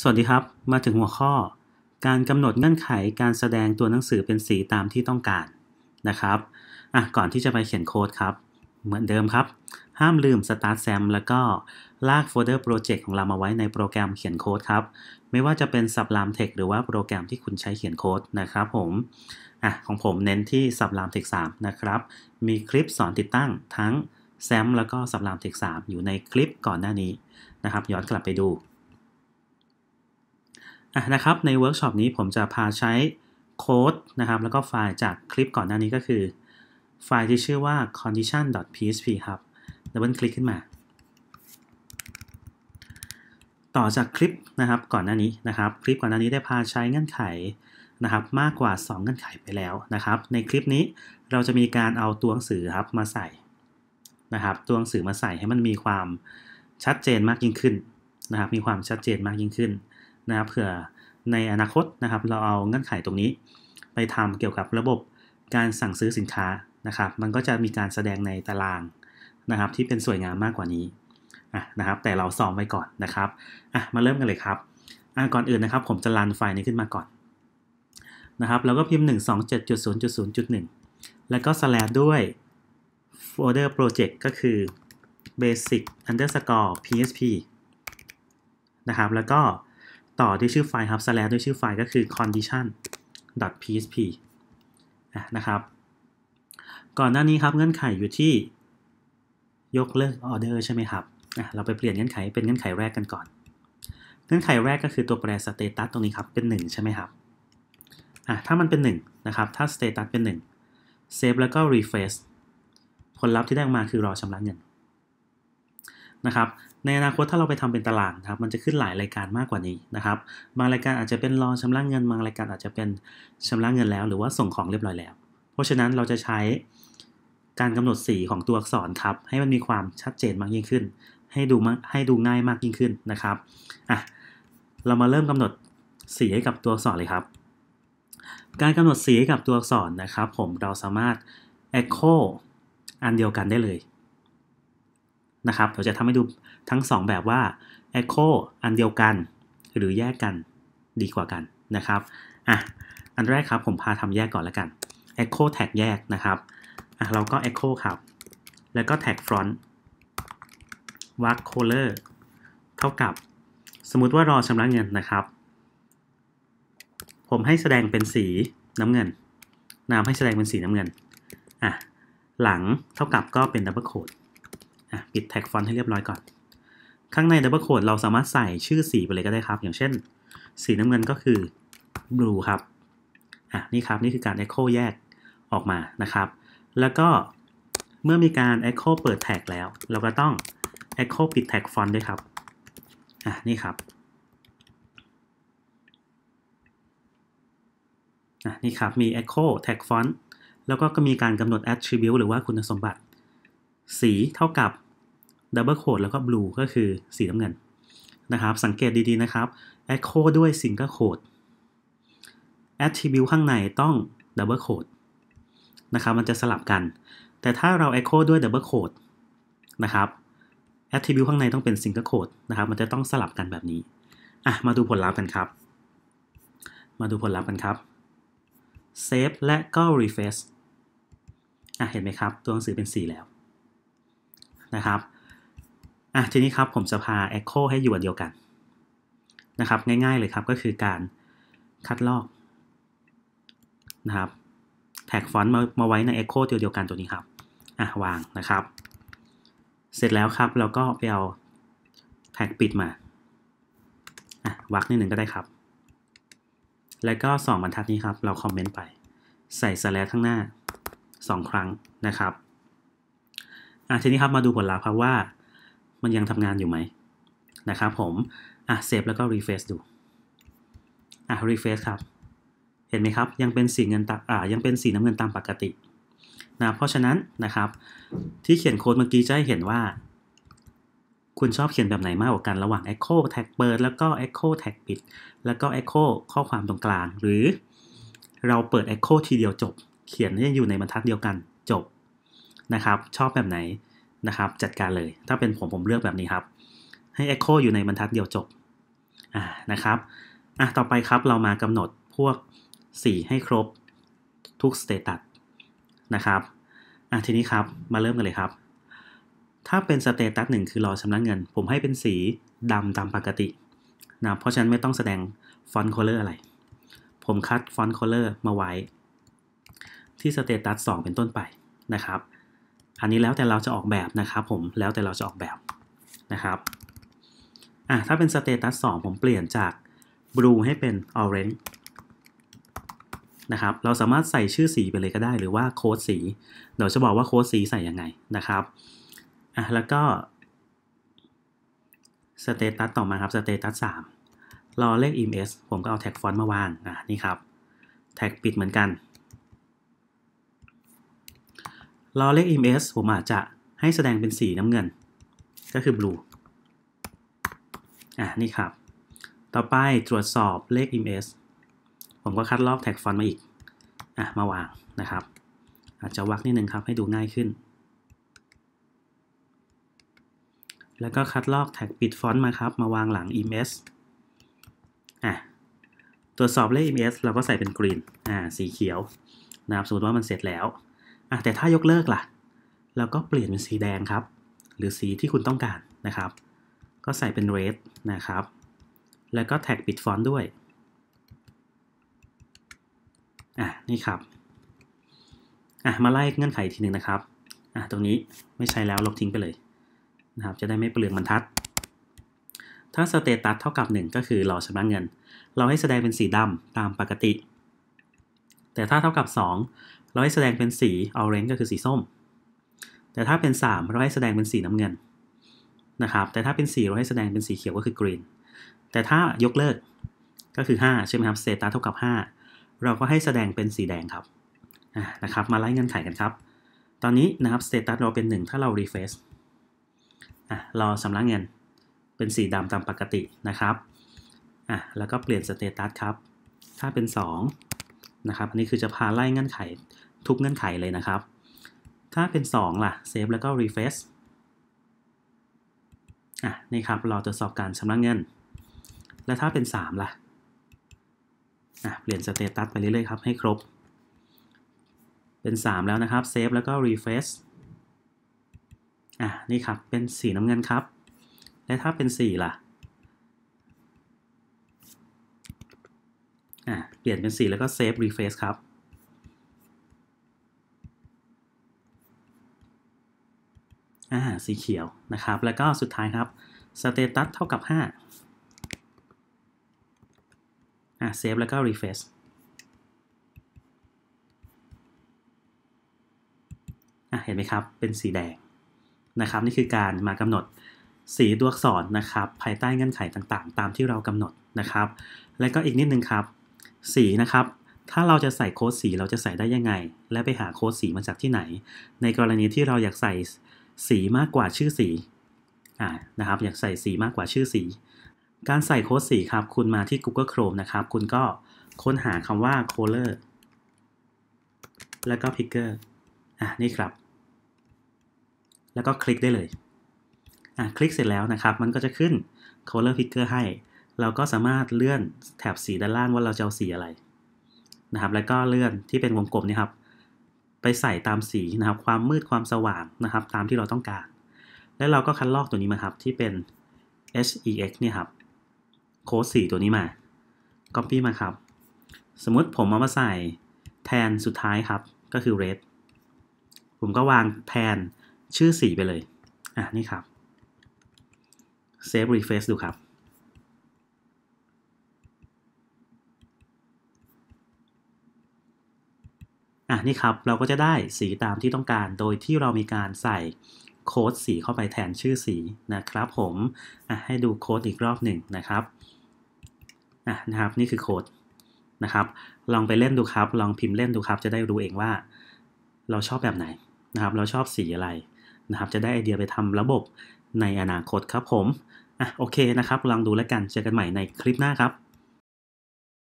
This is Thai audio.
สวัสดีครับ มาถึงหัวข้อ การกำหนดเงื่อนไขการแสดงตัวหนังสือเป็นสีตามที่ต้องการนะครับอ่ะก่อนที่จะไปเขียนโค้ดครับ เหมือนเดิมครับ ห้ามลืม Start Sam แล้วก็ลากโฟลเดอร์โปรเจกต์ของเรามาไว้ในโปรแกรมเขียนโค้ดครับ ไม่ว่าจะเป็นสับรามเทคหรือว่าโปรแกรมที่คุณใช้เขียนโค้ดนะครับผมอ่ะของผมเน้นที่สับรามเทคสามนะครับ มีคลิปสอนติดตั้งทั้งแซมแล้วก็สับลามเทคสามอยู่ในคลิปก่อนหน้านี้นะครับ ย้อนกลับไปดูอะนะครับในเวิร์กช็อปนี้ผมจะพาใช้โค้ดนะครับแล้วก็ไฟล์จากคลิปก่อนหน้านี้ก็คือ ไฟล์ที่ชื่อว่า condition.php ครับ ดับเบิลคลิกขึ้นมา ต่อจากคลิปนะครับก่อนหน้านี้นะครับคลิปก่อนหน้านี้ได้พาใช้เงื่อนไขนะครับมากกว่า 2 เงื่อนไขไปแล้วนะครับในคลิปนี้เราจะมีการเอาตัวหนังสือครับมาใส่นะครับตัวหนังสือมาใส่ให้มันมีความชัดเจนมากยิ่งขึ้นนะครับมีความชัดเจนมากยิ่งขึ้นนะครับเผื่อในอนาคตนะครับ เราเอาเงื่อนไขตรงนี้ ไปทำเกี่ยวกับระบบการสั่งซื้อสินค้านะครับ มันก็จะมีการแสดงในตารางนะครับที่เป็นสวยงามมากกว่านี้นะครับ แต่เราซ้อมไว้ก่อนนะครับอ่ะมาเริ่มกันเลยครับก่อนอื่นนะครับผมจะรันไฟล์นี้ขึ้นมาก่อนนะครับแล้วก็พิมพ์ 127.0.0.1 แล้วก็ slash ด้วยโฟลเดอร์โปรเจกต์ก็คือ basic underscore psp นะครับ แล้วก็ต่อด้วยชื่อไฟล์ครับ slash ด้วยชื่อไฟล์ก็คือ condition .psp นะครับ ก่อนหน้านี้ครับเงื่อนไขอยู่ที่ยกเลิกออเดอร์ใช่ไหมครับเราไปเปลี่ยนเงื่อนไขเป็นเงื่อนไขแรกกันก่อน เงื่อนไขแรกก็คือตัวแปร status ตรงนี้ครับเป็น 1ใช่ไหมครับ ถ้ามันเป็น1นะครับถ้า status เป็น1 save แล้วก็ refresh ผลลัพธ์ที่ได้ออกมาคือรอชำระเงินนะครับในอนาคตถ้าเราไปทำเป็นตลาดครับมันจะขึ้นหลายรายการมากกว่านี้นะครับบางรายการอาจจะเป็นรอชำระเงินบางรายการอาจจะเป็นชำระเงินแล้วหรือว่าส่งของเรียบร้อยแล้ว เพราะฉะนั้นเราจะใช้การกำหนดสีของตัวอักษรครับ ให้มันมีความชัดเจนมากยิ่งขึ้น ให้ดูให้ดูง่ายมากยิ่งขึ้นนะครับอ่ะเรามาเริ่มกำหนดสีให้กับตัวอักษรเลยครับ การกำหนดสีให้กับตัวอักษรนะครับ ผมเราสามารถ echo อันเดียวกันได้เลยนะครับเราจะทำให้ดูทั้ง 2 แบบว่า Echo อันเดียวกันหรือแยกกันดีกว่ากันนะครับอ่ะอันแรกครับผมพาทำแยกก่อนแล้วกัน Echo tag แยกนะครับอ่ะเราก็ Echo ครับแล้วก็ tag front วักเลอร์เท่ากับ สมมติว่ารอชำระเงินนะครับ ผมให้แสดงเป็นสีน้ำเงินนามให้แสดงเป็นสีน้ำเงินอ่ะหลังเท่ากับก็เป็นดับเบิลโคดปิดแท็กฟอนต์ให้เรียบร้อยก่อน ข้างในดับเบิลโคดเราสามารถใส่ชื่อสีไปเลยก็ได้ครับ อย่างเช่น สีน้ำเงินก็คือ blue ครับอ่ะนี่ครับนี่คือการ echo แยกออกมานะครับ แล้วก็เมื่อมีการ echo เปิดแท็กแล้ว เราก็ต้อง echo ปิดแท็กฟอนต์ด้วยครับอ่ะนี่ครับอ่ะนี่ครับ มี echo t กฟอนต์แล้วก็มีการกำหนด attribute หรือว่าคุณสมบัติ สีเท่ากับดับเบิลโคดแล้วก็บลูก็คือสีน้ำเงินนะครับ สังเกตดีๆ นะครับแอคโคด้วย Single c o แอตทริบิวต์ข้างในต้องดับเบิลโคดนะครับมันจะสลับกัน แต่ถ้าเราแอคโคด้วยดับเบิลโคดนะครับตทริบิวต์ข้างในต้องเป็นซิงเกิลโคดนะครับ มันจะต้องสลับกันแบบนี้ อ่ะ มาดูผลลัพธ์กันครับ มาดูผลลัพธ์กันครับเซฟและก็รีเฟรชอ่ะเห็นไหมครับตัวหนังสือเป็นสีแล้วนะครับอ่ะทีนี้ครับ ผมจะพา Echo ให้อยู่อันเดียวกัน นะครับง่ายๆเลยครับก็คือการคัดลอกนะครับ แท็กฟอนต์มามาไว้ใน Echo ตัวเดียวกันตัวนี้ครับอ่ะวางนะครับ เสร็จแล้วครับเราก็ไปเอาแท็กปิดมาอ่ะวักนิดหนึ่งก็ได้ครับแล้วก็ 2 บรรทัดนี้ครับเราคอมเมนต์ไปใส่สแลชข้างหน้า 2 ครั้งนะครับอ่ะทีนี้ครับมาดูผลลัพธ์ครับว่ามันยังทำงานอยู่ไหมนะครับผม อ่ะเซฟแล้วก็รีเฟซดู อ่ะรีเฟซครับ เห็นไหมครับยังเป็นสีเงินตาอ่ายังเป็นสีน้ำเงินตามปกตินะเพราะฉะนั้นนะครับที่เขียนโค้ดเมื่อกี้จะให้เห็นว่า คุณชอบเขียนแบบไหนมากกว่ากันระหว่าง Echo Tag เปิดแล้วก็ Echo Tag ปิด แล้วก็ Echo ข้อความตรงกลาง หรือเราเปิด Echo ทีเดียวจบเขียนให้อยู่ในบรรทัดเดียวกันจบนะครับชอบแบบไหนนะครับ จัดการเลยถ้าเป็นผม ผมเลือกแบบนี้ครับ ให้ Echo อยู่ในบรรทัดเดียวจบอ่านะครับอ่ะต่อไปครับเรามากำหนดพวกสีให้ครบ ทุก Status นะครับอ่ะทีนี้ครับมาเริ่มกันเลยครับ ถ้าเป็น Status 1คือรอชำระเงิน ผมให้เป็นสีดำตาม ปกตินะเพราะฉะนั้นไม่ต้องแสดงฟอนต์โคเลอร์อะไร ผมคัดฟอนต์โคเลอร์มาไว้ ที่ Status 2เป็นต้นไปนะครับอันนี้แล้วแต่เราจะออกแบบนะครับผม แล้วแต่เราจะออกแบบนะครับอ่ะถ้าเป็นสเตตัส2ผมเปลี่ยนจาก blue ให้เป็น orange นะครับเราสามารถใส่ชื่อสีไปเลยก็ได้หรือว่าโค้ดสี เดี๋ยวจะบอกว่าโค้ดสีใส่ยังไงนะครับอ่ะแล้วก็สเตตัสต่อมาครับสเตตัส3รอเลข ims ผมก็เอาแท็กฟอนต์มาวางอ่ะนี่ครับแท็กปิดเหมือนกันรอเลข ms ผมอาจจะให้แสดงเป็นสีน้ำเงิน ก็คือ blue อ่ะ นี่ครับ ต่อไปตรวจสอบเลข ms ผมก็คัดลอกแท็กฟอนต์มาอีก อ่ะ มาวางนะครับ อาจจะวักนิดนึงครับให้ดูง่ายขึ้น แล้วก็คัดลอกแท็กปิดฟอนต์มาครับ มาวางหลัง ms อ่ะ ตรวจสอบเลข ms เราก็ใส่เป็นกรีนอ่าสีเขียวนะครับสมมติว่ามันเสร็จแล้วอะแต่ถ้ายกเลิกล่ะเราก็เปลี่ยนเป็นสีแดงครับ หรือสีที่คุณต้องการนะครับ ก็ใส่เป็น red นะครับ แล้วก็แท็กปิดฟอนต์ด้วย อ่ะ นี่ครับ อ่ะ มาไล่เงื่อนไขทีหนึ่งนะครับ อ่ะ ตรงนี้ไม่ใช้แล้วลบทิ้งไปเลยนะครับจะได้ไม่เปลืองบรรทัด ถ้าสเตตัสเท่ากับ 1 ก็คือรอชำระเงิน เราให้แสดงเป็นสีดำตามปกติแต่ถ้าเท่ากับ2เราให้แสดงเป็นสี orange ก็คือสีส้ม แต่ถ้าเป็น3เราให้แสดงเป็นสีน้ำเงินนะครับ แต่ถ้าเป็น4เราให้แสดงเป็นสีเขียวก็คือ green แต่ถ้ายกเลิกก็คือ5ใช่ไหมครับเซตาเท่ากับ 5 เราก็ให้แสดงเป็นสีแดงครับนะครับ มาไล่เงินไขกันครับ ตอนนี้นะครับสเตตัสเราเป็น 1ถ้าเรา refresh รอสำลักเงินเป็นสีดำตามปกตินะครับอ่ะแล้วก็เปลี่ยนสเตตัสครับถ้าเป็น 2นะครับอันนี้คือจะพาไล่เงื่อนไขทุกเงื่อนไขเลยนะครับ ถ้าเป็น 2ล่ะเซฟแล้วก็รีเฟรชอ่ะนี่ครับเราตรวจสอบการชำระเงิน และถ้าเป็น 3ล่ะอ่ะ เปลี่ยนสเตตัสไปเรื่อยๆครับให้ครบ เป็น 3 แล้วนะครับเซฟแล้วก็รีเฟรชอ่ะนี่ครับเป็นสีน้ำเงินครับ และถ้าเป็น 4 ล่ะ่ะเปลี่ยนเป็นสีแล้วก็เซฟรีเฟซครับอ่าสีเขียวนะครับแล้วก็สุดท้ายครับสเตตัสเท่ากับ5อ่าเซฟแล้วก็รีเฟซอ่ะเห็นไหมครับเป็นสีแดงนะครับ นี่คือการมากำหนดสีตัวอักษรนะครับ ภายใต้เงื่อนไขต่างๆ ตามที่เรากำหนดนะครับ และก็อีกนิดนึงครับสีนะครับ ถ้าเราจะใส่โค้ดสีเราจะใส่ได้ยังไง และไปหาโค้ดสีมาจากที่ไหน ในกรณีที่เราอยากใส่สีมากกว่าชื่อสีอ่านะครับอยากใส่สีมากกว่าชื่อสี การใส่โค้ดสีครับ คุณมาที่ Google Chrome นะครับ คุณก็ค้นหาคำว่า color แล้วก็ picker อ่ะนี่ครับ แล้วก็คลิกได้เลยอ่ะคลิกเสร็จแล้วนะครับมันก็จะขึ้น color picker ให้เราก็สามารถเลื่อนแถบสีด้านล่างว่าเราจะเอาสีอะไรนะครับ แล้วก็เลื่อนที่เป็นวงกลมนี่ครับ ไปใส่ตามสีนะครับ ความมืดความสว่างนะครับตามที่เราต้องการ แล้วเราก็คัดลอกตัวนี้มาครับ ที่เป็น hex เนี่ยครับโค้ดสีตัวนี้มา copy มาครับ สมมติผมเอามาใส่แทนสุดท้ายครับก็คือ red ผมก็วางแทนชื่อสีไปเลย อ่ะนี่ครับ save refresh ดูครับอ่ะนี่ครับเราก็จะได้สีตามที่ต้องการโดยที่เรามีการใส่โค้ดสีเข้าไปแทนชื่อสีนะครับ ผมอ่ะให้ดูโค้ดอีกรอบหนึ่งนะครับอ่ะนะครับ นี่คือโค้ดนะครับ ลองไปเล่นดูครับ ลองพิมพ์เล่นดูครับ จะได้รู้เองว่า เราชอบแบบไหนนะครับ เราชอบสีอะไรนะครับ จะได้ไอเดียไปทำระบบในอนาคตครับ ผมอ่ะโอเคนะครับลองดูแล้วกันเจอกันใหม่ในคลิปหน้าครับ